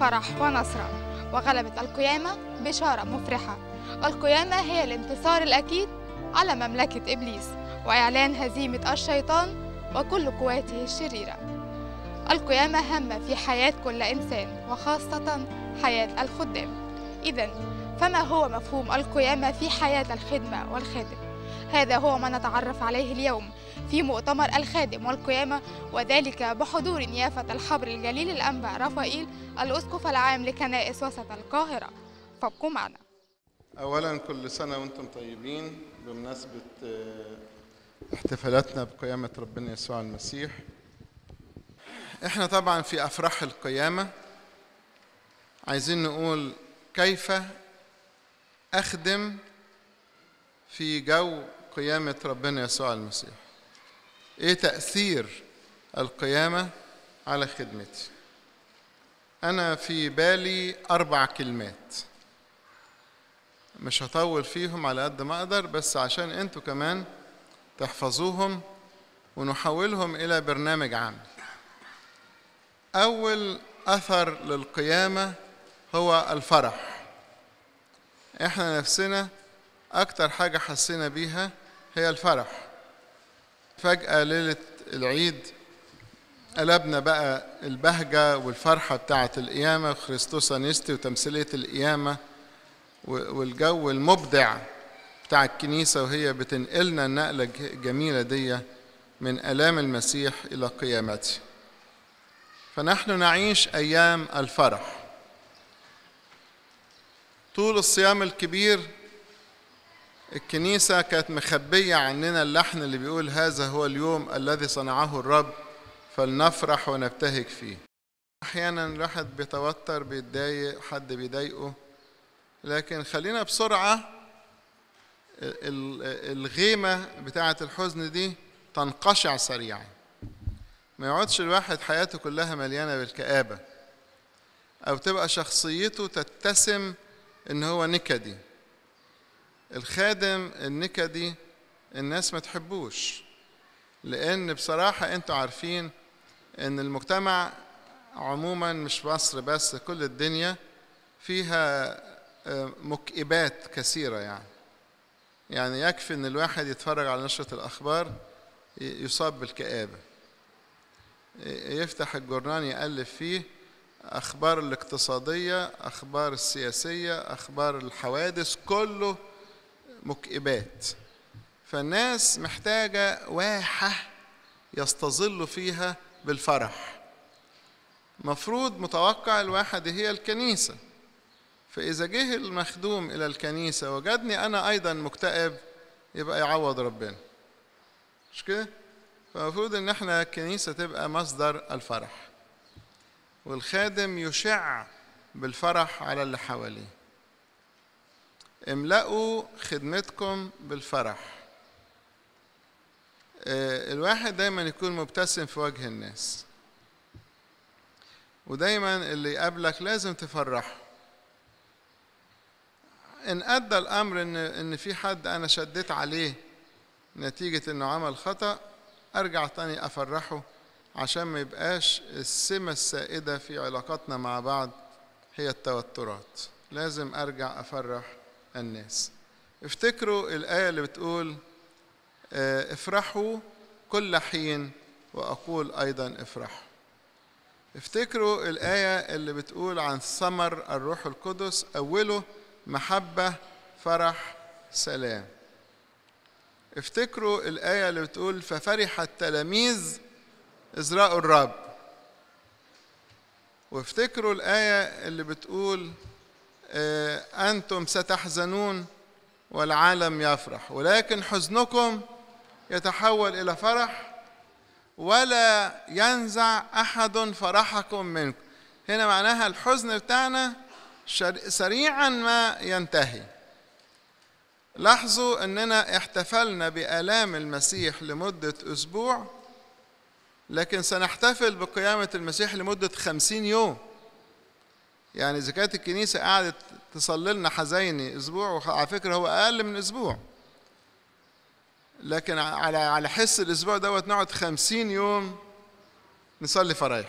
فرح ونصرة وغلبت القيامة بشارة مفرحة القيامة هي الانتصار الأكيد على مملكة إبليس وإعلان هزيمة الشيطان وكل قواته الشريرة القيامة هامة في حياة كل إنسان وخاصة حياة الخدام إذا فما هو مفهوم القيامة في حياة الخدمة والخادم؟ هذا هو ما نتعرف عليه اليوم في مؤتمر الخادم والقيامة وذلك بحضور نيافة الحبر الجليل الأنبا رافائيل الأسقف العام لكنائس وسط القاهرة فابقوا معنا أولا كل سنة وأنتم طيبين بمناسبة آه، احتفالاتنا بقيامة ربنا يسوع المسيح احنا طبعا في أفراح القيامة عايزين نقول كيف أخدم في جو قيامة ربنا يسوع المسيح إيه تأثير القيامة على خدمتي أنا في بالي أربع كلمات مش هطول فيهم على قد ما أقدر بس عشان أنتوا كمان تحفظوهم ونحولهم إلى برنامج عمل أول أثر للقيامة هو الفرح إحنا نفسنا أكتر حاجة حسينا بيها هي الفرح فجأة ليلة العيد قلبنا بقى البهجة والفرحة بتاعة القيامة وخريستوس أنيستي وتمثيلية القيامة والجو المبدع بتاع الكنيسة وهي بتنقلنا النقلة الجميلة دي من آلام المسيح إلى قيامته فنحن نعيش أيام الفرح طول الصيام الكبير الكنيسة كانت مخبية عننا اللحن اللي بيقول هذا هو اليوم الذي صنعه الرب فلنفرح ونبتهج فيه أحيانا الواحد بيتوتر بيتضايق حد بيضايقه لكن خلينا بسرعة الغيمة بتاعة الحزن دي تنقشع سريعا ما يقعدش الواحد حياته كلها مليانة بالكآبة أو تبقى شخصيته تتسم إن هو نكدي الخادم النكدي الناس ما تحبوش لان بصراحه انتوا عارفين ان المجتمع عموما مش مصر بس كل الدنيا فيها آه، مكئبات كثيره يعني يعني يكفي ان الواحد يتفرج على نشره الاخبار يصاب بالكآبه يفتح الجورنال يألف فيه اخبار الاقتصاديه اخبار السياسيه اخبار الحوادث كله مكئبات فالناس محتاجة واحة يستظلوا فيها بالفرح مفروض متوقع الواحد هي الكنيسة فإذا جه المخدوم إلى الكنيسة وجدني أنا أيضا مكتئب يبقى يعوض ربنا مش كده؟ فالمفروض إن احنا الكنيسة تبقى مصدر الفرح والخادم يشع بالفرح على اللي حواليه املأوا خدمتكم بالفرح آه، الواحد دايما يكون مبتسم في وجه الناس ودايما اللي يقابلك لازم تفرحه ان ادى الامر ان ان في حد انا شديت عليه نتيجه انه عمل خطا ارجع تاني افرحه عشان ما يبقاش السمه السائده في علاقاتنا مع بعض هي التوترات لازم ارجع افرح الناس افتكروا الآية اللي بتقول آه، افرحوا كل حين وأقول أيضا افرحوا افتكروا الآية اللي بتقول عن ثمر الروح القدس أوله محبة فرح سلام افتكروا الآية اللي بتقول ففرح التلاميذ إزراء الرب وافتكروا الآية اللي بتقول آه، أنتم ستحزنون والعالم يفرح ولكن حزنكم يتحول إلى فرح ولا ينزع أحد فرحكم منكم هنا معناها الحزن بتاعنا سريعا ما ينتهي لاحظوا أننا احتفلنا بآلام المسيح لمدة أسبوع لكن سنحتفل بقيامة المسيح لمدة خمسين يوم يعني زكاة الكنيسة قعدت تصلي لنا حزيني أسبوع وعلى فكرة هو أقل من أسبوع لكن على على حس الأسبوع دوت نقعد خمسين يوم نصلي فرايح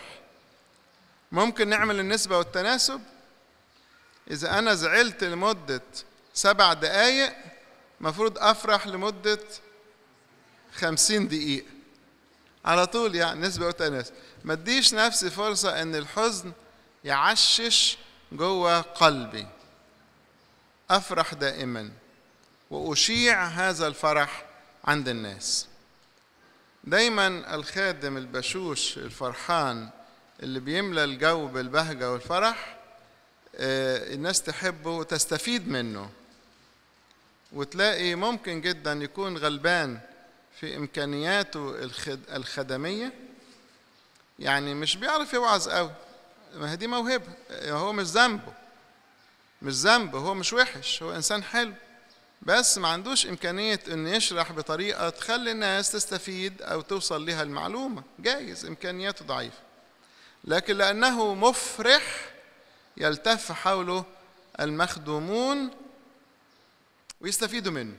ممكن نعمل النسبة والتناسب إذا أنا زعلت لمدة سبع دقايق مفروض أفرح لمدة خمسين دقيقة على طول يعني نسبة وتناسب ما تديش نفسي فرصة إن الحزن يعشش جوه قلبي افرح دائما واشيع هذا الفرح عند الناس دايما الخادم البشوش الفرحان اللي بيملى الجو بالبهجه والفرح آه، الناس تحبه وتستفيد منه وتلاقي ممكن جدا يكون غلبان في امكانياته الخدميه يعني مش بيعرف يوعظ قوي ما هي دي موهبه هو مش ذنبه مش ذنب هو مش وحش هو انسان حلو بس ما عندوش امكانيه ان يشرح بطريقه تخلي الناس تستفيد او توصل لها المعلومه جايز امكانياته ضعيفه لكن لانه مفرح يلتف حوله المخدومون ويستفيدوا منه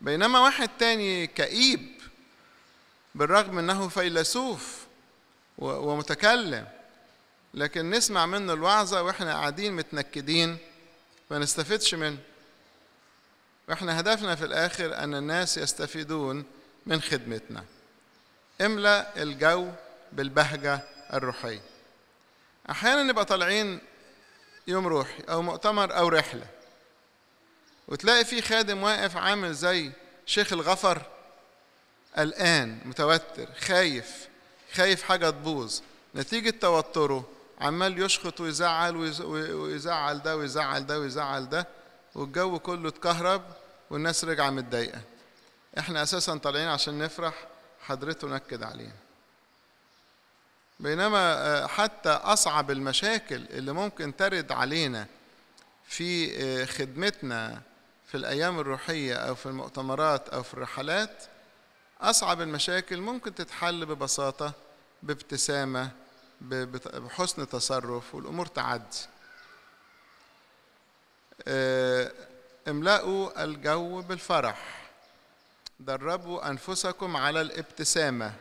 بينما واحد تاني كئيب بالرغم انه فيلسوف ومتكلم لكن نسمع منه الوعظة وإحنا قاعدين متنكدين ما نستفدش منه وإحنا هدفنا في الآخر أن الناس يستفيدون من خدمتنا املأ الجو بالبهجة الروحية أحيانا نبقى طالعين يوم روحي أو مؤتمر أو رحلة وتلاقي في خادم واقف عامل زي شيخ الغفر قلقان متوتر خايف خايف حاجة تبوظ نتيجة توتره عمال يشخط ويزعل ويزعل ده ويزعل ده ويزعل ده والجو كله اتكهرب والناس رجع متضايقة احنا اساسا طالعين عشان نفرح حضرته نكد علينا بينما آه، حتى اصعب المشاكل اللي ممكن ترد علينا في آه، خدمتنا في الايام الروحيه او في المؤتمرات او في الرحلات أصعب المشاكل ممكن تتحل ببساطة بابتسامة بحسن تصرف والأمور تعدي آه، املأوا الجو بالفرح دربوا أنفسكم على الابتسامة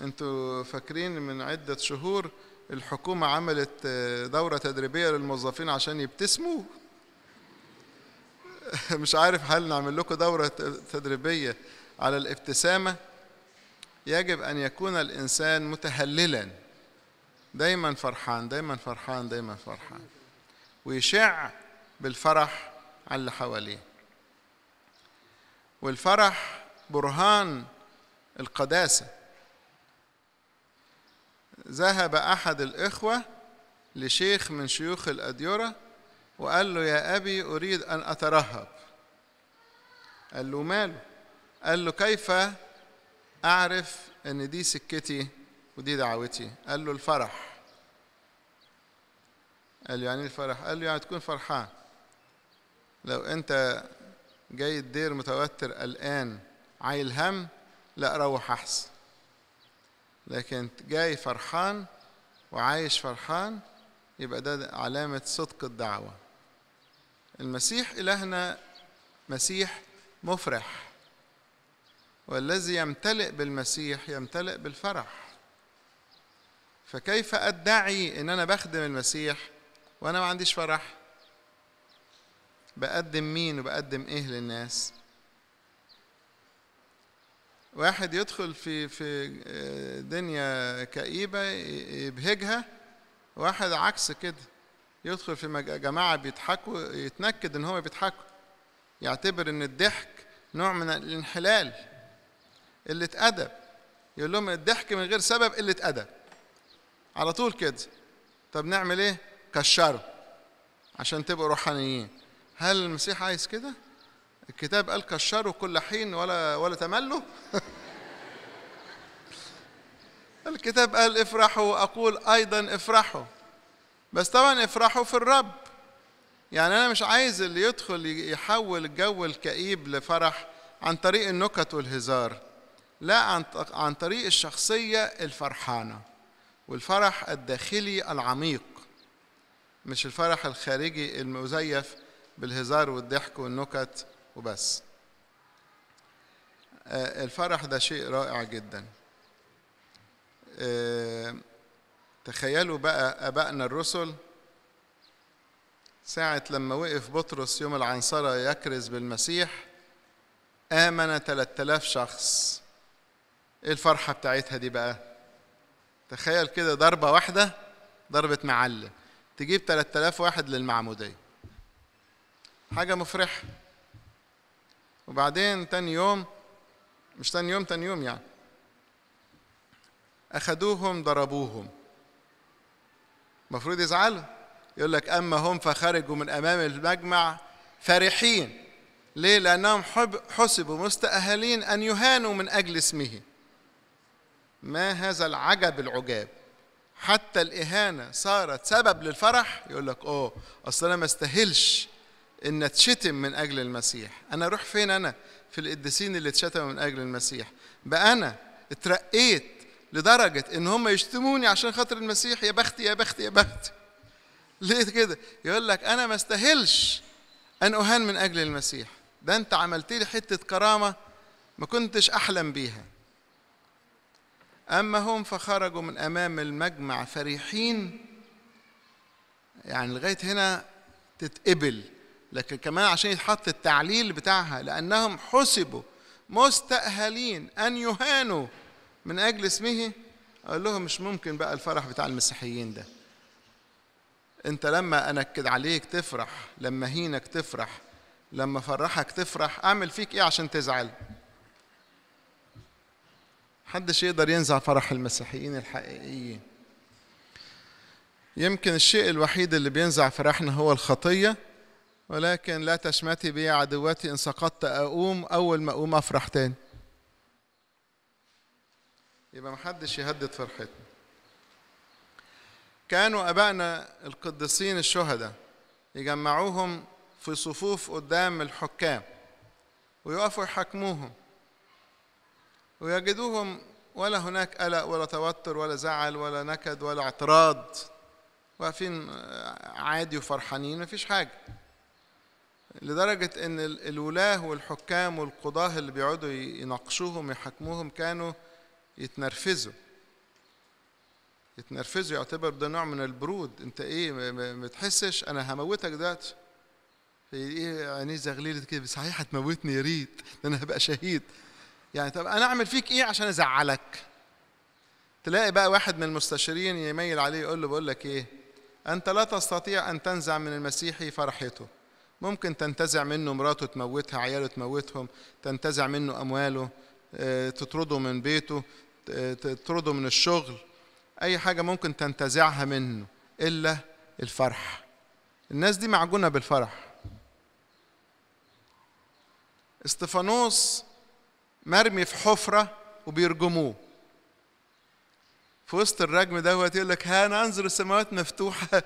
انتوا فاكرين من عدة شهور الحكومة عملت آه، دورة تدريبية للموظفين عشان يبتسموا مش عارف هل نعمل لكم دورة تدريبية على الابتسامة يجب أن يكون الإنسان متهللا دايما فرحان دايما فرحان دايما فرحان ويشع بالفرح على اللي حواليه والفرح برهان القداسة ذهب أحد الإخوة لشيخ من شيوخ الأديرة وقال له يا أبي أريد أن أترهب قال له ماله قال له كيف أعرف أن دي سكتي ودي دعوتي قال له الفرح قال له يعني إيه الفرح قال له يعني تكون فرحان لو أنت جاي الدير متوتر قلقان عايل هم لا روح أحسن لكن جاي فرحان وعايش فرحان يبقى ده علامة صدق الدعوة المسيح إلهنا مسيح مفرح والذي يمتلئ بالمسيح يمتلئ بالفرح فكيف ادعي ان انا بخدم المسيح وانا ما عنديش فرح بقدم مين وبقدم ايه للناس واحد يدخل في في آه، دنيا كئيبه يبهجها واحد عكس كده يدخل في جماعه بيضحكوا يتنكد ان هم بيضحكوا يعتبر ان الضحك نوع من الانحلال قله ادب يقول لهم الضحك من غير سبب قله ادب على طول كده طب نعمل ايه كشروا عشان تبقوا روحانيين هل المسيح عايز كده الكتاب قال كشروا كل حين ولا ولا تملوا الكتاب قال افرحوا واقول ايضا افرحوا بس طبعا افرحوا في الرب يعني انا مش عايز اللي يدخل يحول الجو الكئيب لفرح عن طريق النكت والهزار لا عن عن طريق الشخصية الفرحانة والفرح الداخلي العميق مش الفرح الخارجي المزيف بالهزار والضحك والنكت وبس آه، الفرح ده شيء رائع جدا آه، تخيلوا بقى أبائنا الرسل ساعة لما وقف بطرس يوم العنصرة يكرز بالمسيح آمن 3000 شخص ايه الفرحه بتاعتها دي بقى تخيل كده ضربه واحده ضربه معلم تجيب 3000 واحد للمعموديه حاجه مفرحه وبعدين تاني يوم مش تاني يوم تاني يوم يعني أخدوهم ضربوهم المفروض يزعلوا يقول لك أما هم فخرجوا من أمام المجمع فرحين ليه؟ لأنهم حسبوا مستأهلين أن يهانوا من أجل اسمه ما هذا العجب العجاب حتى الإهانة صارت سبب للفرح يقول لك أوه أصل أنا ما استاهلش إن أتشتم من أجل المسيح أنا أروح فين أنا في القديسين اللي اتشتموا من أجل المسيح بقى أنا اترقيت لدرجة إن هم يشتموني عشان خاطر المسيح يا بختي يا بختي يا بختي ليه كده يقول لك أنا ما استاهلش أن أهان من أجل المسيح ده أنت عملت لي حتة كرامة ما كنتش أحلم بيها أما هم فخرجوا من أمام المجمع فرحين يعني لغاية هنا تتقبل لكن كمان عشان يتحط التعليل بتاعها لأنهم حسبوا مستأهلين أن يهانوا من أجل اسمه أقول لهم مش ممكن بقى الفرح بتاع المسيحيين ده أنت لما أنكد عليك تفرح لما هينك تفرح لما فرحك تفرح أعمل فيك إيه عشان تزعل حدش يقدر ينزع فرح المسيحيين الحقيقيين يمكن الشيء الوحيد اللي بينزع فرحنا هو الخطية ولكن لا تشمتي بي عدواتي إن سقطت أقوم أول ما أقوم أفرح تاني يبقى محدش يهدد فرحتنا كانوا أبائنا القديسين الشهداء يجمعوهم في صفوف قدام الحكام ويقفوا يحاكموهم ويجدوهم ولا هناك قلق ولا توتر ولا زعل ولا نكد ولا اعتراض واقفين آه، عادي وفرحانين مفيش حاجه لدرجة إن الولاة والحكام والقضاة اللي بيقعدوا يناقشوهم يحكموهم كانوا يتنرفزوا يتنرفزوا يعتبر ده نوع من البرود أنت إيه ما تحسش أنا هموتك دلوقتي إيه عينيه زغليلة كده صحيح هتموتني يا ريت أنا هبقى شهيد يعني طب انا اعمل فيك ايه عشان ازعلك تلاقي بقى واحد من المستشارين يميل عليه يقول له بقول لك ايه انت لا تستطيع ان تنزع من المسيحي فرحته ممكن تنتزع منه مراته تموتها عياله تموتهم تنتزع منه امواله آه، تطرده من بيته تطرده من الشغل اي حاجه ممكن تنتزعها منه الا الفرح الناس دي معجونه بالفرح استفانوس مرمي في حفرة وبيرجموه في وسط الرجم دوت يقول لك ها ننظر السماوات مفتوحة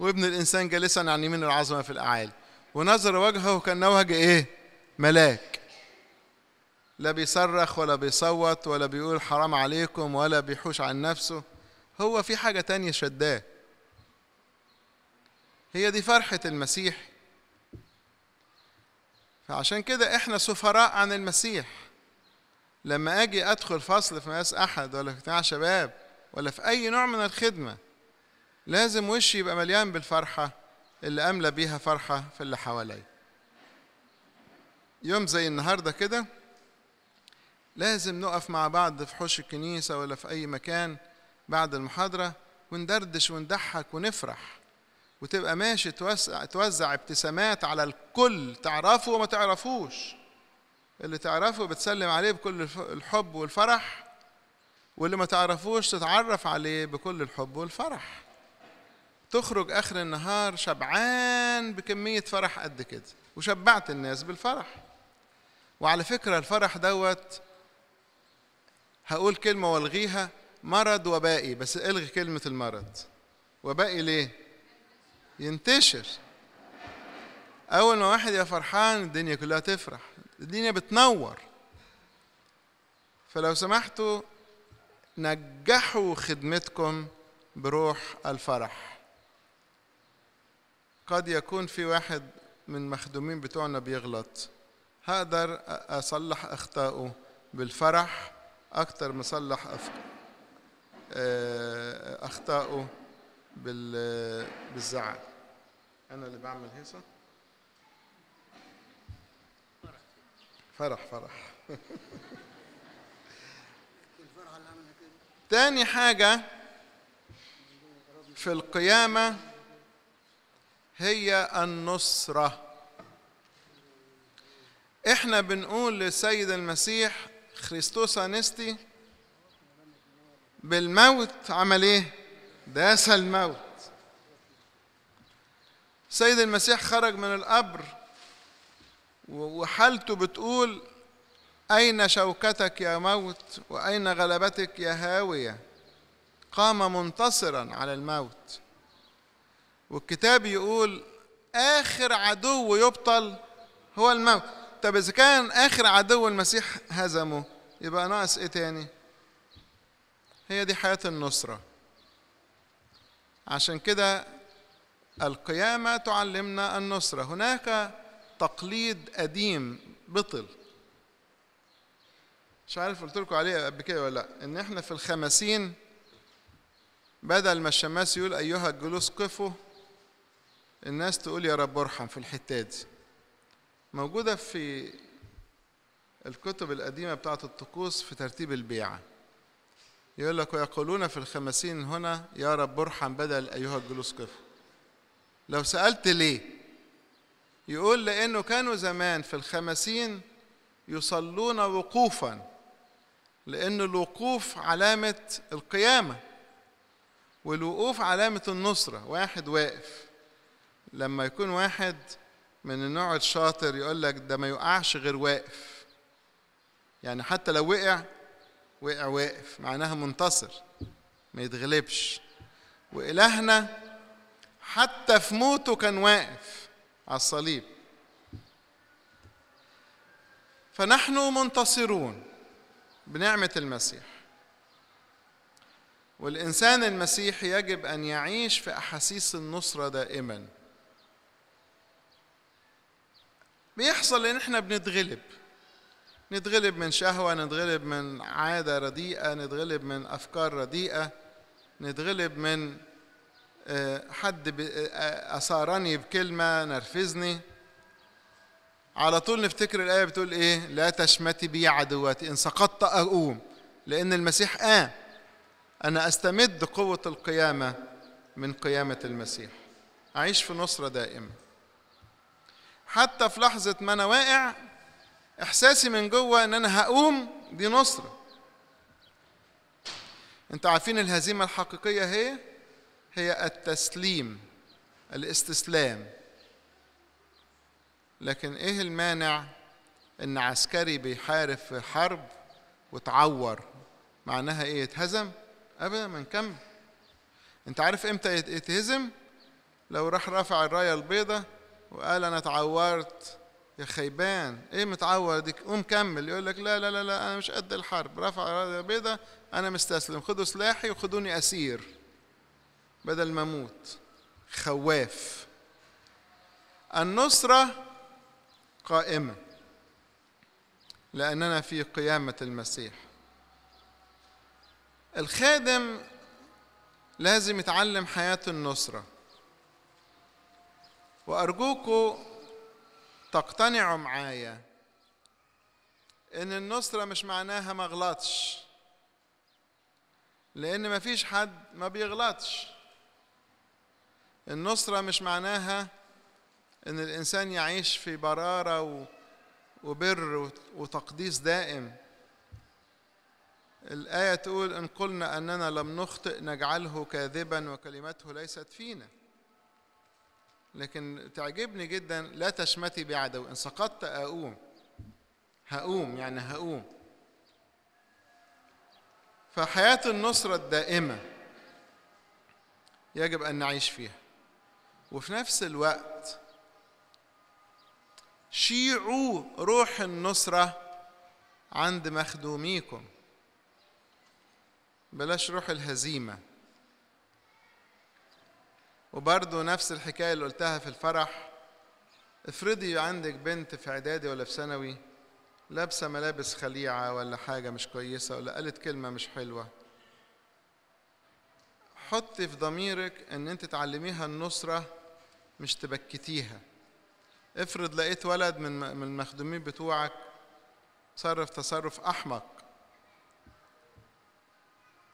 وابن الإنسان جالسا عن يعني يمين العظمة في الأعالي ونظر وجهه كأنه وجه إيه؟ ملاك لا بيصرخ ولا بيصوت ولا بيقول حرام عليكم ولا بيحوش عن نفسه هو في حاجة تانية شداه هي دي فرحة المسيح فعشان كده احنا سفراء عن المسيح لما اجي ادخل فصل في مقاس احد ولا في اجتماع شباب ولا في اي نوع من الخدمه لازم وشي يبقى مليان بالفرحه اللي املى بيها فرحه في اللي حواليا يوم زي النهارده كده لازم نقف مع بعض في حوش الكنيسه ولا في اي مكان بعد المحاضره وندردش ونضحك ونفرح وتبقى ماشي توزع, توزع ابتسامات على الكل تعرفه وما تعرفوش اللي تعرفه بتسلم عليه بكل الحب والفرح واللي ما تعرفوش تتعرف عليه بكل الحب والفرح تخرج آخر النهار شبعان بكمية فرح قد كده وشبعت الناس بالفرح وعلى فكرة الفرح دوت هقول كلمة والغيها مرض وبائي بس الغي كلمة المرض وبائي ليه؟ ينتشر أول ما واحد يا فرحان الدنيا كلها تفرح الدنيا بتنور فلو سمحتوا نجحوا خدمتكم بروح الفرح قد يكون في واحد من مخدومين بتوعنا بيغلط هقدر اصلح اخطائه بالفرح اكتر ما اصلح آه، اخطائه بالزعل انا اللي بعمل هيصه فرح فرح تاني حاجة في القيامة هي النصرة احنا بنقول للسيد المسيح خريستوس انستي بالموت عمل ايه؟ داس الموت سيد المسيح خرج من القبر وحالته بتقول أين شوكتك يا موت وأين غلبتك يا هاوية قام منتصرا على الموت والكتاب يقول آخر عدو يبطل هو الموت طب إذا كان آخر عدو المسيح هزمه يبقى ناقص إيه تاني هي دي حياة النصرة عشان كده القيامة تعلمنا النصرة هناك تقليد قديم بطل مش عارف قلت لكم عليه قبل كده ولا لا ان احنا في الخمسين بدل ما الشماس يقول ايها الجلوس قفوا الناس تقول يا رب ارحم في الحته دي موجوده في الكتب القديمه بتاعه الطقوس في ترتيب البيعه يقول لك ويقولون في الخمسين هنا يا رب ارحم بدل ايها الجلوس قفوا لو سالت ليه يقول لأنه كانوا زمان في الخمسين يصلون وقوفا لأن الوقوف علامة القيامة والوقوف علامة النصرة واحد واقف لما يكون واحد من النوع الشاطر يقول لك ده ما يقعش غير واقف يعني حتى لو وقع وقع واقف معناها منتصر ما يتغلبش وإلهنا حتى في موته كان واقف على الصليب فنحن منتصرون بنعمة المسيح والإنسان المسيحي يجب أن يعيش في أحاسيس النصرة دائما بيحصل إن إحنا بنتغلب نتغلب من شهوة نتغلب من عادة رديئة نتغلب من أفكار رديئة نتغلب من آه، حد آه، أثارني بكلمة نرفزني على طول نفتكر الآية بتقول إيه لا تشمتي بي عدواتي إن سقطت أقوم لأن المسيح قام آه أنا أستمد قوة القيامة من قيامة المسيح أعيش في نصرة دائمة حتى في لحظة ما أنا واقع إحساسي من جوه إن أنا هقوم دي نصرة أنتوا عارفين الهزيمة الحقيقية هي هي التسليم الاستسلام لكن ايه المانع ان عسكري بيحارب في حرب وتعور معناها ايه يتهزم ابدا ما نكمل انت عارف امتى يتهزم لو راح رافع الرايه البيضة وقال انا اتعورت يا خيبان ايه متعور دي قوم كمل يقول لك لا لا لا انا مش قد الحرب رافع الرايه البيضة انا مستسلم خدوا سلاحي وخدوني اسير بدل ما اموت خواف النصرة قائمة لأننا في قيامة المسيح الخادم لازم يتعلم حياة النصرة وأرجوكم تقتنعوا معايا إن النصرة مش معناها ما غلطش لأن مفيش حد ما بيغلطش النصرة مش معناها إن الإنسان يعيش في برارة وبر وتقديس دائم الآية تقول إن قلنا أننا لم نخطئ نجعله كاذبا وكلمته ليست فينا لكن تعجبني جدا لا تشمتي بعدو إن سقطت أقوم هقوم يعني هقوم فحياة النصرة الدائمة يجب أن نعيش فيها وفي نفس الوقت شيعوا روح النصرة عند مخدوميكم بلاش روح الهزيمة وبرضو نفس الحكاية اللي قلتها في الفرح افرضي عندك بنت في اعدادي ولا في ثانوي لابسة ملابس خليعة ولا حاجة مش كويسة ولا قالت كلمة مش حلوة حطي في ضميرك ان انت تعلميها النصره مش تبكتيها افرض لقيت ولد من من المخدومين بتوعك تصرف تصرف احمق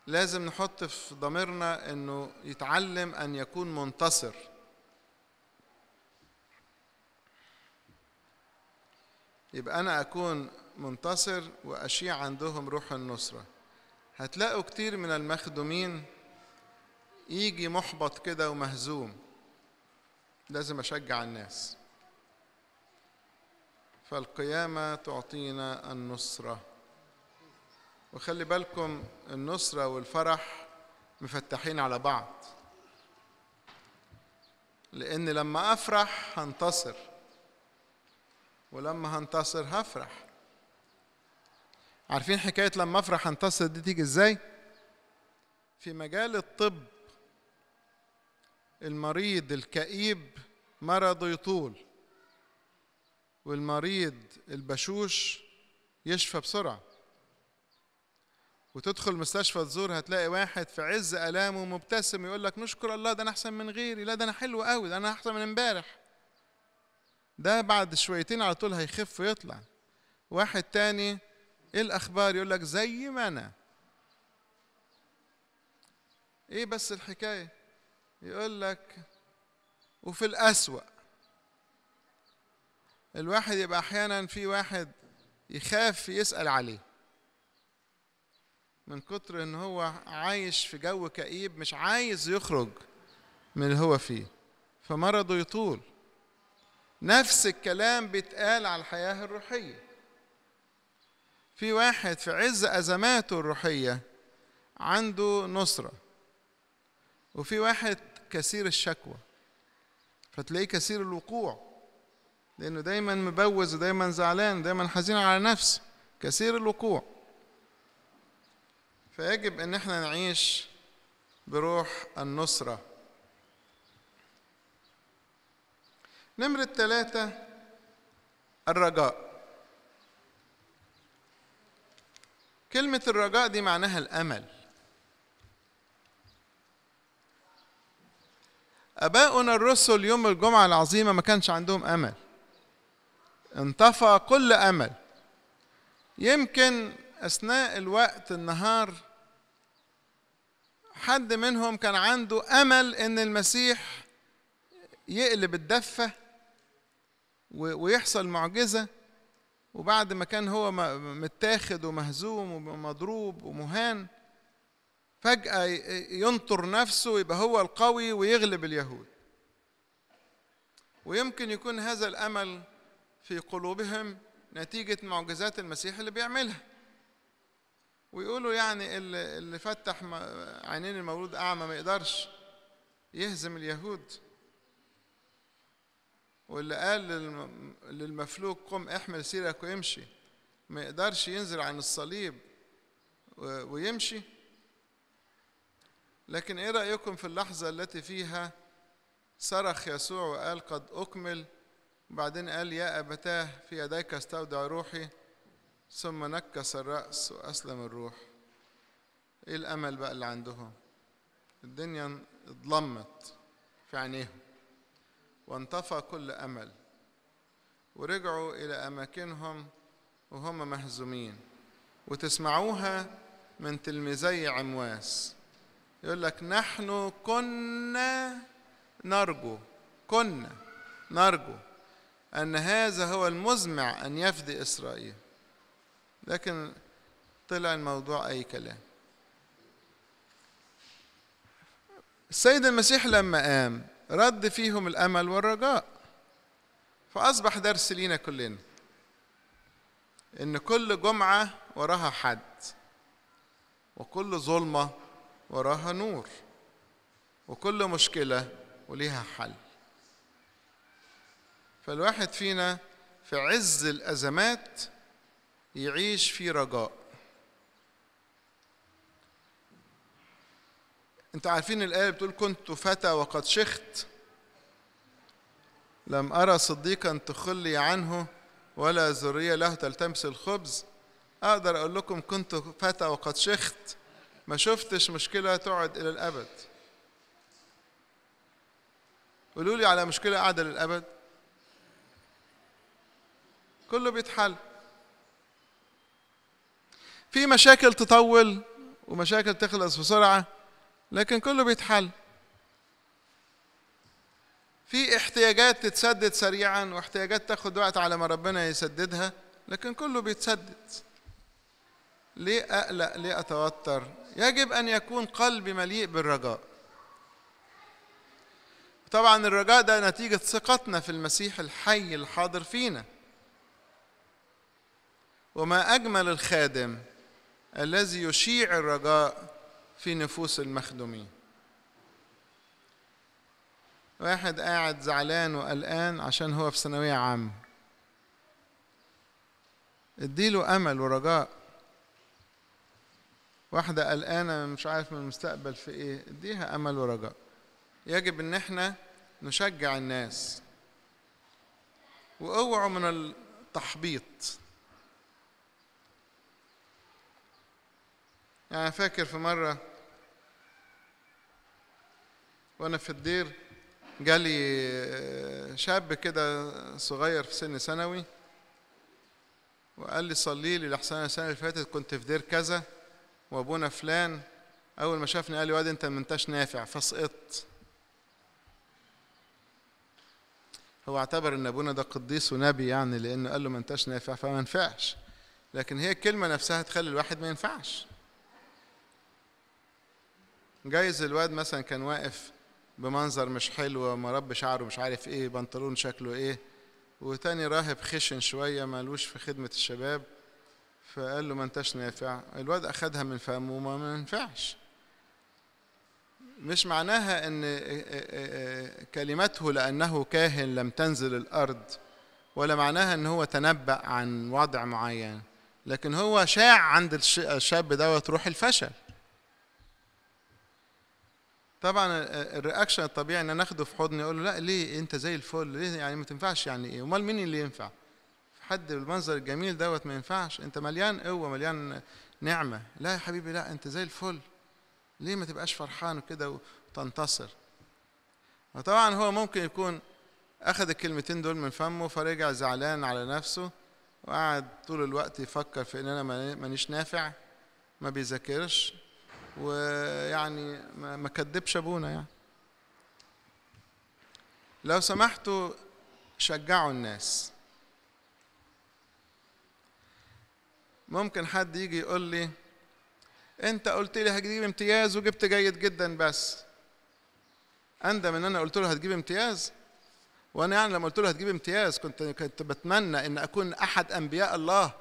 لازم نحط في ضميرنا انه يتعلم ان يكون منتصر يبقى انا اكون منتصر واشيع عندهم روح النصره هتلاقوا كتير من المخدومين يجي محبط كده ومهزوم لازم أشجع الناس فالقيامة تعطينا النصرة وخلي بالكم النصرة والفرح مفتحين على بعض لأن لما أفرح هنتصر ولما هنتصر هفرح عارفين حكاية لما أفرح هنتصر دي تيجي إزاي؟ في مجال الطب المريض الكئيب مرضه يطول والمريض البشوش يشفى بسرعة وتدخل مستشفى تزور هتلاقي واحد في عز ألامه مبتسم يقول لك نشكر الله ده أنا أحسن من غيري لا ده أنا حلو قوي ده أنا أحسن من امبارح ده بعد شويتين على طول هيخف ويطلع واحد تاني ايه الاخبار يقول لك زي ما انا ايه بس الحكايه يقول لك وفي الأسوأ الواحد يبقى أحيانا في واحد يخاف يسأل عليه من كتر ان هو عايش في جو كئيب مش عايز يخرج من اللي هو فيه فمرضه يطول نفس الكلام بيتقال على الحياة الروحية في واحد في عز أزماته الروحية عنده نصرة وفي واحد كثير الشكوى فتلاقيه كثير الوقوع لأنه دايما مبوز ودايما زعلان ودايما حزين على نفسه كثير الوقوع فيجب ان احنا نعيش بروح النصرة نمرة ثلاثة الرجاء كلمة الرجاء دي معناها الأمل اباؤنا الرسل يوم الجمعه العظيمه ما كانش عندهم امل انطفى كل امل يمكن اثناء الوقت النهار حد منهم كان عنده امل ان المسيح يقلب الدفه ويحصل معجزه وبعد ما كان هو متاخد ومهزوم ومضروب ومهان فجأة ينطر نفسه ويبقى هو القوي ويغلب اليهود ويمكن يكون هذا الأمل في قلوبهم نتيجة معجزات المسيح اللي بيعملها ويقولوا يعني اللي فتح عينين المولود أعمى ما يقدرش يهزم اليهود واللي قال للمفلوك قم احمل سيرك وامشي ما يقدرش ينزل عن الصليب ويمشي لكن ايه رايكم في اللحظه التي فيها صرخ يسوع وقال قد اكمل وبعدين قال يا ابتاه في يديك استودع روحي ثم نكس الراس واسلم الروح ايه الامل بقى اللي عندهم الدنيا اضلمت في عينيهم وانطفى كل امل ورجعوا الى اماكنهم وهم مهزومين وتسمعوها من تلميذي عمواس يقول لك نحن كنا نرجو كنا نرجو أن هذا هو المزمع أن يفدي إسرائيل لكن طلع الموضوع أي كلام السيد المسيح لما قام رد فيهم الأمل والرجاء فأصبح درس لينا كلنا إن كل جمعة وراها حد وكل ظلمة وراها نور وكل مشكلة وليها حل فالواحد فينا في عز الأزمات يعيش في رجاء انتوا عارفين الآية بتقول كنت فتى وقد شخت لم أرى صديقا تخلي عنه ولا ذرية له تلتمس الخبز أقدر أقول لكم كنت فتى وقد شخت ما شفتش مشكلة تقعد إلى الأبد قولوا لي على مشكلة قاعدة للأبد كله بيتحل في مشاكل تطول ومشاكل تخلص بسرعة لكن كله بيتحل في احتياجات تتسدد سريعا واحتياجات تاخد وقت على ما ربنا يسددها لكن كله بيتسدد ليه أقلق ليه أتوتر يجب أن يكون قلبي مليء بالرجاء طبعا الرجاء ده نتيجة ثقتنا في المسيح الحي الحاضر فينا وما أجمل الخادم الذي يشيع الرجاء في نفوس المخدومين واحد قاعد زعلان وقلقان عشان هو في ثانوية عامة اديله أمل ورجاء واحدة قلقانة مش عارف من المستقبل في إيه اديها أمل ورجاء يجب إن إحنا نشجع الناس واوعوا من التحبيط يعني فاكر في مرة وأنا في الدير جالي آه، شاب كده صغير في سن ثانوي وقال لي صلي لي لحسن السنة اللي فاتت كنت في دير كذا وابونا فلان اول ما شافني قال لي واد انت ما نافع فسقطت هو اعتبر ان ابونا ده قديس ونبي يعني لانه قال له ما انتش نافع فما نفعش لكن هي الكلمه نفسها تخلي الواحد ما ينفعش جايز الواد مثلا كان واقف بمنظر مش حلو ومرب شعره مش عارف ايه بنطلون شكله ايه وتاني راهب خشن شويه مالوش في خدمه الشباب فقال له ما انتش نافع الواد اخدها من فمه وما منفعش مش معناها ان كلمته لانه كاهن لم تنزل الارض ولا معناها ان هو تنبأ عن وضع معين لكن هو شاع عند الشاب دوت روح الفشل طبعا الرياكشن الطبيعي ان انا اخده في حضني اقول له لا ليه انت زي الفل ليه يعني ما تنفعش يعني ايه امال مين اللي ينفع حد بالمنظر الجميل دوت ما ينفعش انت مليان قوه مليان نعمه لا يا حبيبي لا انت زي الفل ليه ما تبقاش فرحان وكده وتنتصر وطبعا هو ممكن يكون اخذ الكلمتين دول من فمه فرجع زعلان على نفسه وقعد طول الوقت يفكر في ان انا مانيش نافع ما بيذاكرش ويعني ما كدبش ابونا يعني لو سمحتوا شجعوا الناس ممكن حد يجي يقول لي انت قلت لي هتجيب امتياز وجبت جيد جدا بس اندم ان انا قلت له هتجيب امتياز وانا يعني لما قلت له هتجيب امتياز كنت كنت بتمنى ان اكون احد انبياء الله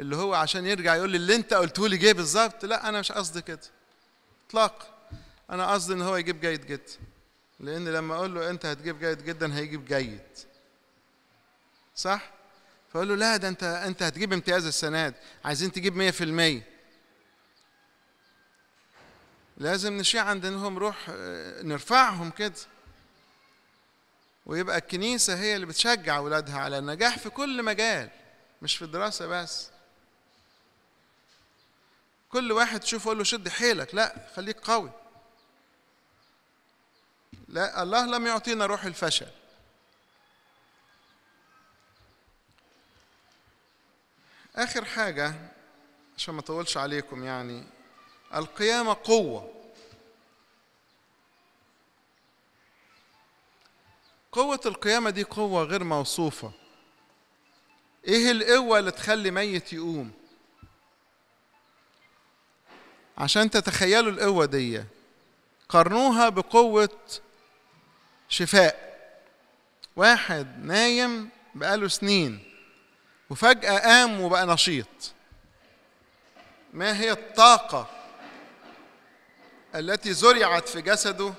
اللي هو عشان يرجع يقول لي اللي انت قلته لي جه بالظبط لا انا مش قصدي كده اطلاقا انا قصدي ان هو يجيب جيد جدا لان لما اقول له انت هتجيب جيد جدا هيجيب جيد صح فقال له لا ده انت انت هتجيب امتياز السنه دي عايزين تجيب 100% لازم نشيع عندهم روح آه, نرفعهم كده ويبقى الكنيسه هي اللي بتشجع اولادها على النجاح في كل مجال مش في الدراسه بس كل واحد تشوفه قول له شد حيلك لا خليك قوي لا الله لم يعطينا روح الفشل آخر حاجة عشان ما أطولش عليكم يعني القيامة قوة قوة القيامة دي قوة غير موصوفة إيه القوة اللي تخلي ميت يقوم عشان تتخيلوا القوة دي قارنوها بقوة شفاء واحد نايم بقاله سنين وفجأة قام وبقى نشيط ما هي الطاقة التي زرعت في جسده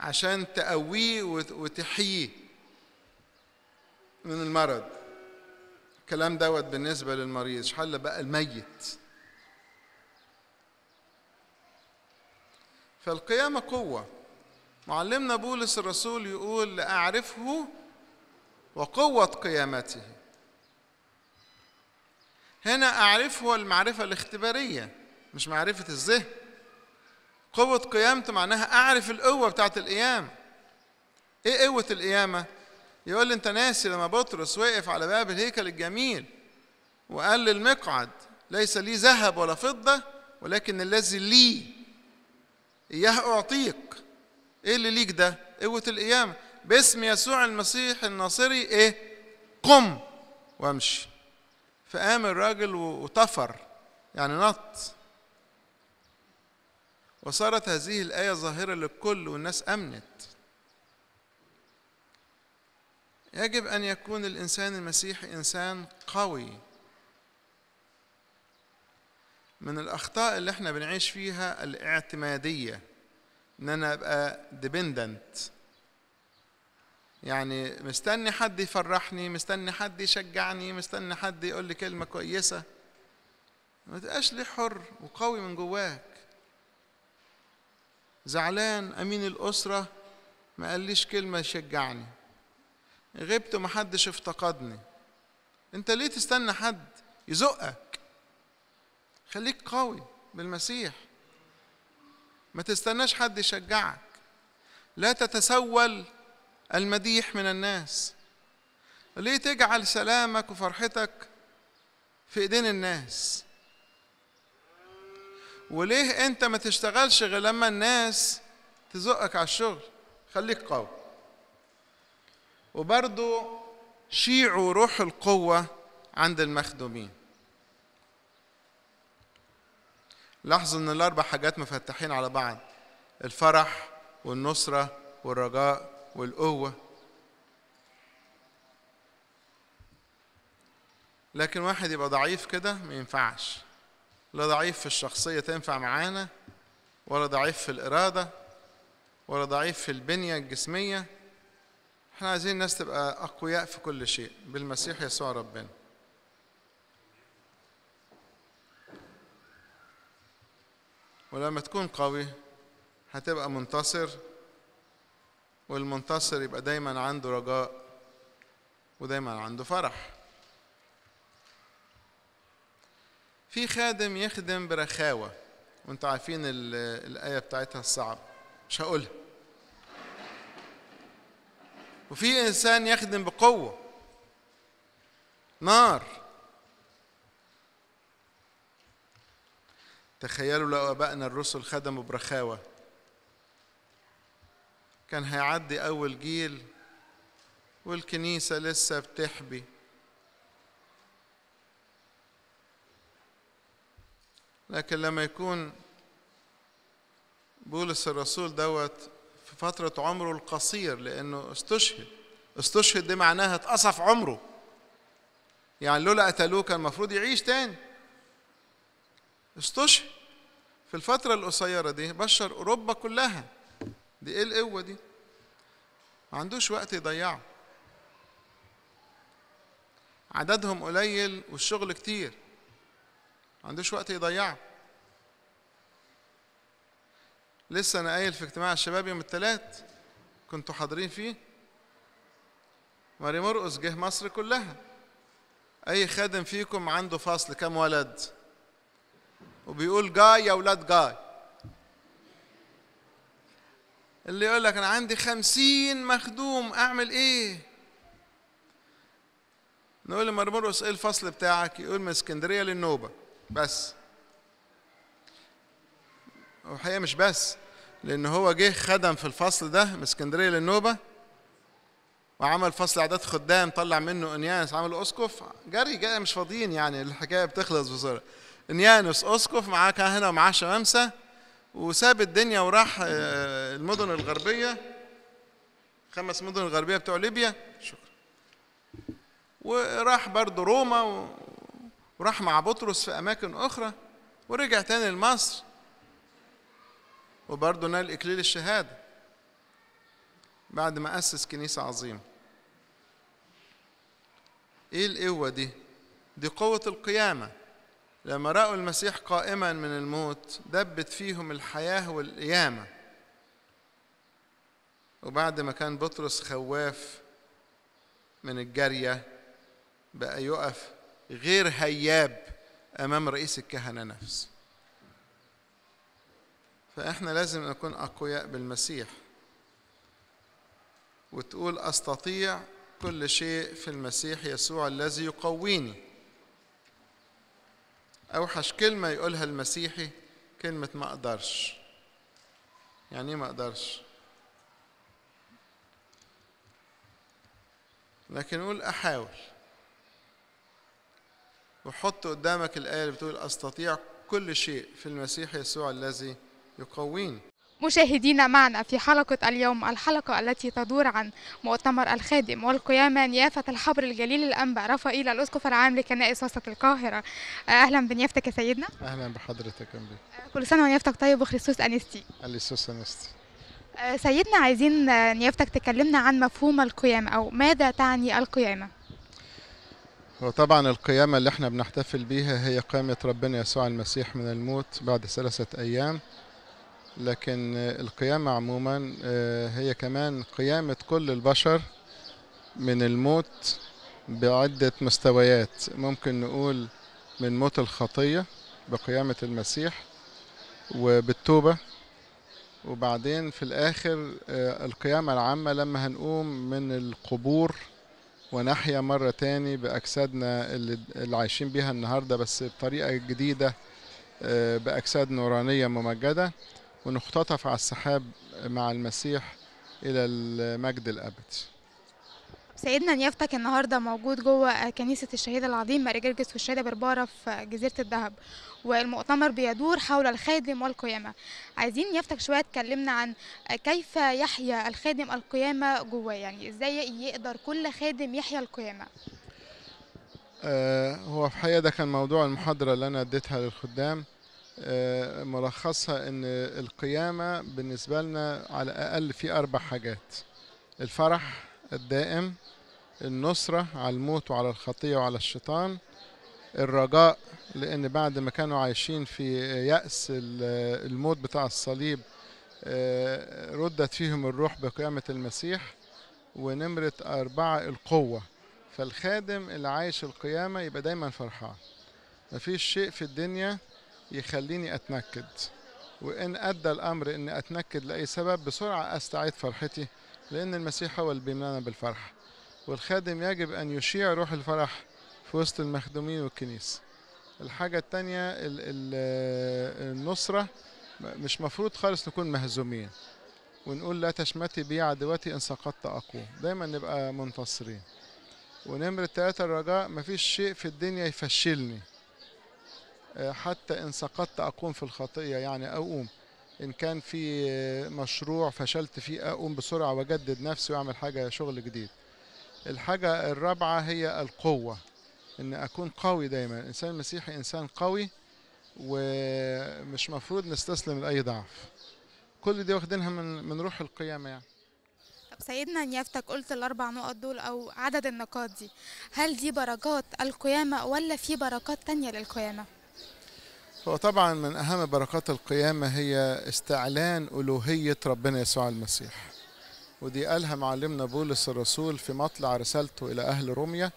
عشان تقويه وتحييه من المرض الكلام دوت بالنسبة للمريض حل بقى الميت فالقيامة قوة معلمنا بولس الرسول يقول لأعرفه وقوة قيامته هنا أعرفه هو المعرفة الاختبارية مش معرفة الذهن قوة قيامته معناها أعرف القوة بتاعة القيامة إيه قوة القيامة؟ يقول لي أنت ناسي لما بطرس وقف على باب الهيكل الجميل وقال للمقعد ليس لي ذهب ولا فضة ولكن الذي لي إياه أعطيك إيه اللي ليك ده؟ قوة القيامة باسم يسوع المسيح الناصري إيه؟ قم وامشي فقام الراجل وطفر يعني نط وصارت هذه الآية ظاهرة للكل والناس أمنت يجب أن يكون الإنسان المسيحي إنسان قوي من الأخطاء اللي احنا بنعيش فيها الاعتمادية إن أنا أبقى ديبندنت يعني مستني حد يفرحني مستني حد يشجعني مستني حد يقول لي كلمه كويسه ما تبقاش ليه حر وقوي من جواك زعلان امين الاسره ما قاليش كلمه يشجعني غبت حدش افتقدني انت ليه تستنى حد يزقك خليك قوي بالمسيح ما تستناش حد يشجعك لا تتسول المديح من الناس ليه تجعل سلامك وفرحتك في ايدين الناس وليه انت ما تشتغلش غير لما الناس تزقك على الشغل خليك قوي وبرضو شيعوا روح القوة عند المخدومين لاحظوا ان الاربع حاجات مفتحين على بعض الفرح والنصرة والرجاء والقوة لكن واحد يبقى ضعيف كده ما ينفعش لا ضعيف في الشخصية تنفع معانا ولا ضعيف في الإرادة ولا ضعيف في البنية الجسمية احنا عايزين الناس تبقى أقوياء في كل شيء بالمسيح يسوع ربنا ولما تكون قوي هتبقى منتصر والمنتصر يبقى دايما عنده رجاء ودايما عنده فرح في خادم يخدم برخاوه وانتوا عارفين الايه بتاعتها الصعب مش هقولها وفي انسان يخدم بقوه نار تخيلوا لو ابائنا الرسل خدموا برخاوه كان هيعدي أول جيل والكنيسة لسه بتحبي لكن لما يكون بولس الرسول دوت في فترة عمره القصير لأنه استشهد استشهد دي معناها اتقصف عمره يعني لولا قتلوه كان المفروض يعيش تاني استشهد في الفترة القصيرة دي بشر أوروبا كلها دي ايه القوه دي ما عندوش وقت يضيعه عددهم قليل والشغل كتير ما عندوش وقت يضيعه لسه انا قايل في اجتماع الشباب يوم الثلاث كنتوا حاضرين فيه ماري مرقص جه مصر كلها اي خادم فيكم عنده فصل كام ولد وبيقول جاي يا ولاد جاي اللي يقول لك أنا عندي خمسين مخدوم أعمل إيه؟ نقول لمرمرقس إيه الفصل بتاعك؟ يقول من اسكندرية للنوبة بس وحقيقة مش بس لأن هو جه خدم في الفصل ده من اسكندرية للنوبة وعمل فصل اعداد خدام طلع منه انيانس عمل اسقف جري جاي مش فاضيين يعني الحكايه بتخلص بسرعه انيانس اسقف معاه كهنه ومعاه شمامسه وساب الدنيا وراح آه، المدن الغربية خمس مدن الغربية بتوع ليبيا شكرا وراح برضه روما وراح مع بطرس في أماكن أخرى ورجع تاني لمصر وبرضه نال إكليل الشهادة بعد ما أسس كنيسة عظيمة إيه القوة دي؟ دي قوة القيامة لما رأوا المسيح قائما من الموت دبت فيهم الحياة والقيامة وبعد ما كان بطرس خواف من الجارية بقى يقف غير هياب أمام رئيس الكهنة نفسه فإحنا لازم نكون أقوياء بالمسيح وتقول أستطيع كل شيء في المسيح يسوع الذي يقويني أوحش كلمة يقولها المسيحي كلمة ما أقدرش يعني إيه ما أقدرش لكن نقول أحاول وحط قدامك الآية اللي بتقول أستطيع كل شيء في المسيح يسوع الذي يقويني مشاهدينا معنا في حلقة اليوم الحلقة التي تدور عن مؤتمر الخادم والقيامة نيافة الحبر الجليل الأنبا رفائيل الأسقف العام لكنائس وسط القاهرة آه، أهلا بنيافتك يا سيدنا أهلا بحضرتك أمبي آه، كل سنة ونيافتك طيب وخريسوس أنستي أليسوس أنستي آه، سيدنا عايزين نيافتك تكلمنا عن مفهوم القيامة أو ماذا تعني القيامة وطبعا القيامة اللي احنا بنحتفل بيها هي قيامة ربنا يسوع المسيح من الموت بعد ثلاثة أيام لكن القيامة عموما آه، هي كمان قيامة كل البشر من الموت بعدة مستويات ممكن نقول من موت الخطية بقيامة المسيح وبالتوبة وبعدين في الآخر آه، القيامة العامة لما هنقوم من القبور ونحيا مرة تاني بأجسادنا اللي عايشين بيها النهاردة بس بطريقة جديدة آه، بأجساد نورانية ممجدة ونختطف على السحاب مع المسيح إلى المجد الأبدي سيدنا نيافتك النهارده موجود جوه كنيسه الشهيد العظيم ماري جرجس والشهيدة برباره في جزيره الذهب والمؤتمر بيدور حول الخادم والقيامه عايزين نيافتك شويه تكلمنا عن كيف يحيا الخادم القيامه جواه يعني ازاي يقدر كل خادم يحيا القيامه آه هو في الحقيقه ده كان موضوع المحاضره اللي انا اديتها للخدام آه، ملخصها ان القيامه بالنسبه لنا على الاقل في اربع حاجات الفرح الدائم النصره على الموت وعلى الخطيه وعلى الشيطان الرجاء لان بعد ما كانوا عايشين في ياس الموت بتاع الصليب آه، ردت فيهم الروح بقيامه المسيح ونمره اربعه القوه فالخادم اللي عايش القيامه يبقى دايما فرحان مفيش شيء في الدنيا يخليني أتنكد وإن أدى الأمر إني أتنكد لأي سبب بسرعة أستعيد فرحتي لأن المسيح هو اللي بيملانا بالفرح والخادم يجب أن يشيع روح الفرح في وسط المخدومين والكنيسة الحاجة التانية النصرة مش مفروض خالص نكون مهزومين ونقول لا تشمتي بي عدوتي إن سقطت أقوم دايما نبقى منتصرين ونمرة التلاتة الرجاء مفيش شيء في الدنيا يفشلني آه، حتى إن سقطت أقوم في الخطية يعني أقوم إن كان في مشروع فشلت فيه أقوم بسرعة وأجدد نفسي وأعمل حاجة شغل جديد الحاجة الرابعة هي القوة إن أكون قوي دايما الإنسان المسيحي إنسان قوي ومش مفروض نستسلم لأي ضعف كل دي واخدينها من من روح القيامة يعني طب سيدنا نيافتك قلت الأربع نقط دول أو عدد النقاط دي هل دي بركات القيامة ولا في بركات تانية للقيامة؟ هو طبعا من أهم بركات القيامة هي استعلان ألوهية ربنا يسوع المسيح ودي قالها معلمنا بولس الرسول في مطلع رسالته إلى أهل روميا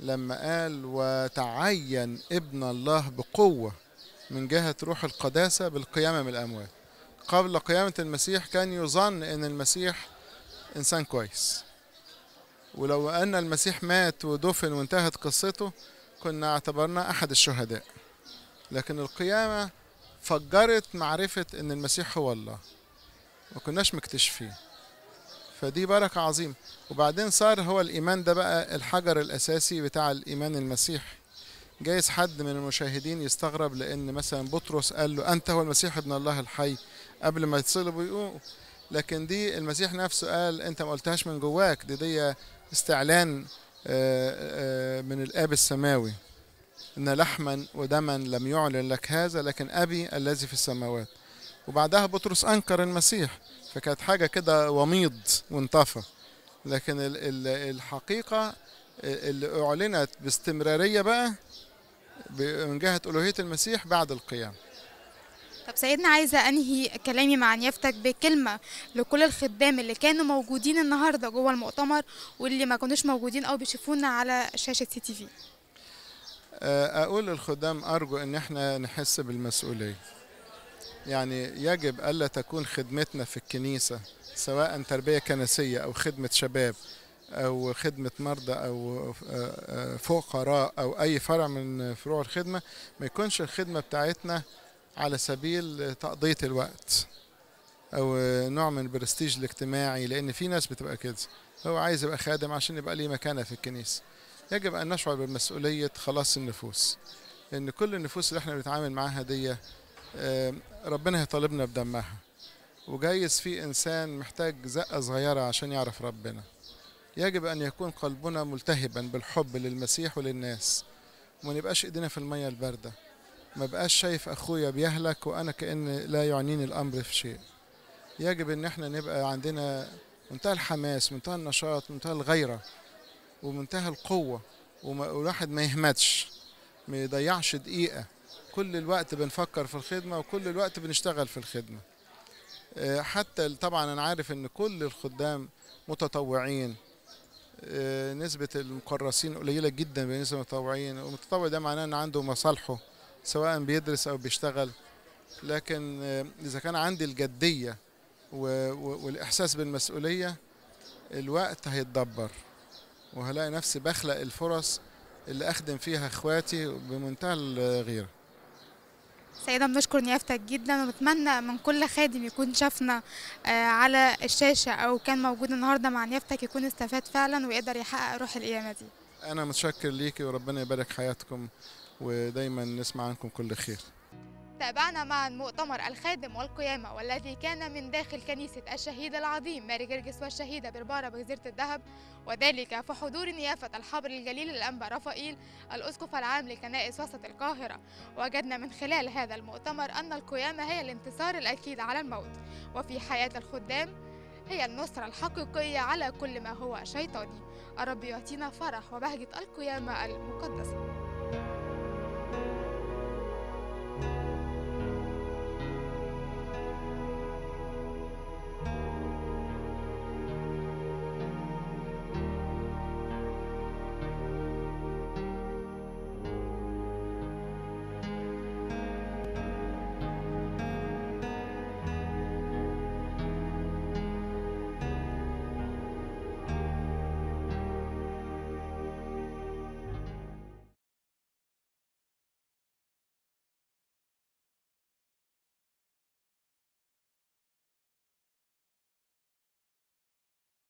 لما قال وتعين ابن الله بقوة من جهة روح القداسة بالقيامة من الأموات قبل قيامة المسيح كان يظن أن المسيح إنسان كويس ولو أن المسيح مات ودفن وانتهت قصته كنا اعتبرناه أحد الشهداء لكن القيامة فجرت معرفة إن المسيح هو الله ما كناش مكتشفين فدي بركة عظيمة وبعدين صار هو الإيمان ده بقى الحجر الأساسي بتاع الإيمان المسيحي جايز حد من المشاهدين يستغرب لأن مثلا بطرس قال له أنت هو المسيح ابن الله الحي قبل ما يتصلب ويقوم لكن دي المسيح نفسه قال أنت ما قلتهاش من جواك دي دي استعلان آه، آه، من الآب السماوي إن لحما ودما لم يعلن لك هذا لكن أبي الذي في السماوات وبعدها بطرس أنكر المسيح فكانت حاجة كده وميض وانطفى لكن الحقيقة اللي أعلنت باستمرارية بقى من جهة ألوهية المسيح بعد القيام طب سيدنا عايزة أنهي كلامي مع نيافتك بكلمة لكل الخدام اللي كانوا موجودين النهاردة جوه المؤتمر واللي ما كانوش موجودين أو بيشوفونا على شاشة سي تي في آه، أقول للخدام أرجو أن احنا نحس بالمسؤولية يعني يجب ألا تكون خدمتنا في الكنيسة سواء تربية كنسية أو خدمة شباب أو خدمة مرضى أو آه، آه، فقراء أو أي فرع من فروع الخدمة ما يكونش الخدمة بتاعتنا على سبيل تقضية الوقت أو نوع من البرستيج الاجتماعي لأن في ناس بتبقى كده هو عايز يبقى خادم عشان يبقى ليه مكانة في الكنيسة يجب أن نشعر بمسؤولية خلاص النفوس إن كل النفوس اللي احنا بنتعامل معاها دي آه، ربنا هيطالبنا بدمها وجايز في إنسان محتاج زقة صغيرة عشان يعرف ربنا يجب أن يكون قلبنا ملتهبا بالحب للمسيح وللناس وما نبقاش إيدينا في المية الباردة ما بقاش شايف أخويا بيهلك وأنا كأن لا يعنيني الأمر في شيء يجب ان احنا نبقى عندنا منتهى الحماس منتهى النشاط منتهى الغيره ومنتهى القوه والواحد ما يهمتش ما يضيعش دقيقه كل الوقت بنفكر في الخدمه وكل الوقت بنشتغل في الخدمه آه، حتى طبعا انا عارف ان كل الخدام متطوعين آه، نسبة المكرسين قليلة جدا بالنسبة للمتطوعين والمتطوع ده معناه ان عنده مصالحه سواء بيدرس او بيشتغل لكن آه، اذا كان عندي الجدية والاحساس بالمسؤولية الوقت هيتدبر وهلاقي نفسي بخلق الفرص اللي اخدم فيها اخواتي بمنتهى الغيره سيدة بنشكر نيافتك جدا ونتمنى من كل خادم يكون شافنا آه، على الشاشة أو كان موجود النهاردة مع نيافتك يكون استفاد فعلا ويقدر يحقق روح القيامة دي أنا متشكر ليكي وربنا يبارك حياتكم ودايما نسمع عنكم كل خير تابعنا معا مؤتمر الخادم والقيامة والذي كان من داخل كنيسة الشهيد العظيم ماري جرجس والشهيدة بربارة بجزيرة الذهب وذلك في حضور نيافة الحبر الجليل الأنبا رفائيل الأسقف العام لكنائس وسط القاهرة وجدنا من خلال هذا المؤتمر أن القيامة هي الانتصار الأكيد على الموت وفي حياة الخدام هي النصرة الحقيقية على كل ما هو شيطاني الرب يعطينا فرح وبهجة القيامة المقدسة